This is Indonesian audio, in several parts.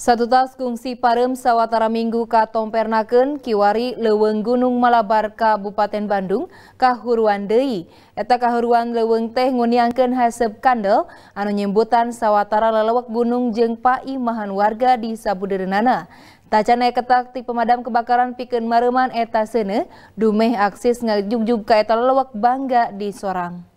Satu tas kungsi parem sawatara minggu ka tompernaken kiwari leweng gunung Malabar Kabupaten Bandung kahuruan dei. Eta kahuruan leweng teh nguniangken hasep kandel anu nyembutan sawatara lelewek gunung jeng pai mahan warga di Sabuderenana. Tacana ketak ti pemadam kebakaran piken mareman eta sene dumeh aksis ngajugjug ka eta lelewek bangga di Sorang.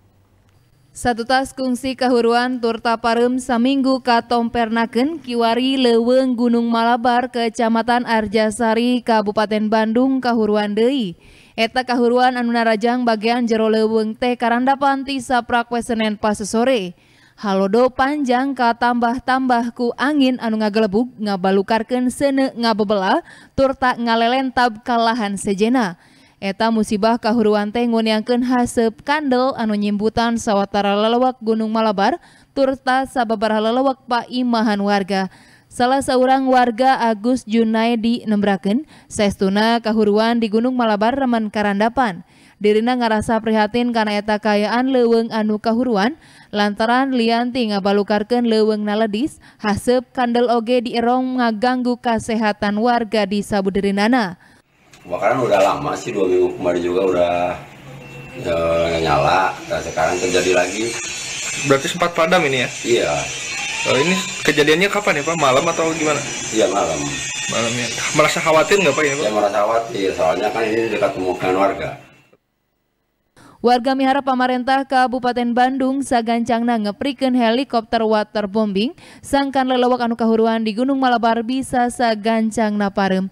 Satu tas kungsi kahuruan Turta Parem saminggu pernaken kiwari leweng Gunung Malabar Kecamatan Arjasari Kabupaten Bandung kahuruan deui. Eta kahuruan anu narajang bagian jero leweng teh karanda panti saprak Wesenen pase sore. Halodo panjang ka tambah-tambah ku angin anu ngagelebug ngabalukarkeun seune ngabebelah turta ngalelentab kalahan sejena. Eta musibah kahuruan teh nguniangkeun hasep kandel anu nyimbutan sawatara lelewak Gunung Malabar turta sababaraha lelewak imahan warga. Salah seorang warga Agus Junaidi nembraken, sestuna kahuruan di Gunung Malabar reman karandapan. Dirina ngerasa prihatin karena eta kayaan leweng anu kahuruan, lantaran lianti ngabalukarkan leweng naledis, hasep kandel oge di erong ngaganggu kesehatan warga di sabu Sabuderinana kebakaran udah lama sih dua minggu kemarin juga udah e, nyala dan nah, sekarang terjadi lagi berarti sempat padam ini ya iya oh, ini kejadiannya kapan ya pak malam atau gimana iya malam malam ya merasa khawatir nggak pak ya? pak? ya merasa khawatir soalnya kan ini dekat pemukiman warga Warga Mihara pemerintah Kabupaten Bandung sagancangna ngeprikeun helikopter waterbombing sangkan lelewak anu kahuruan di Gunung Malabar bisa sagancangna parem.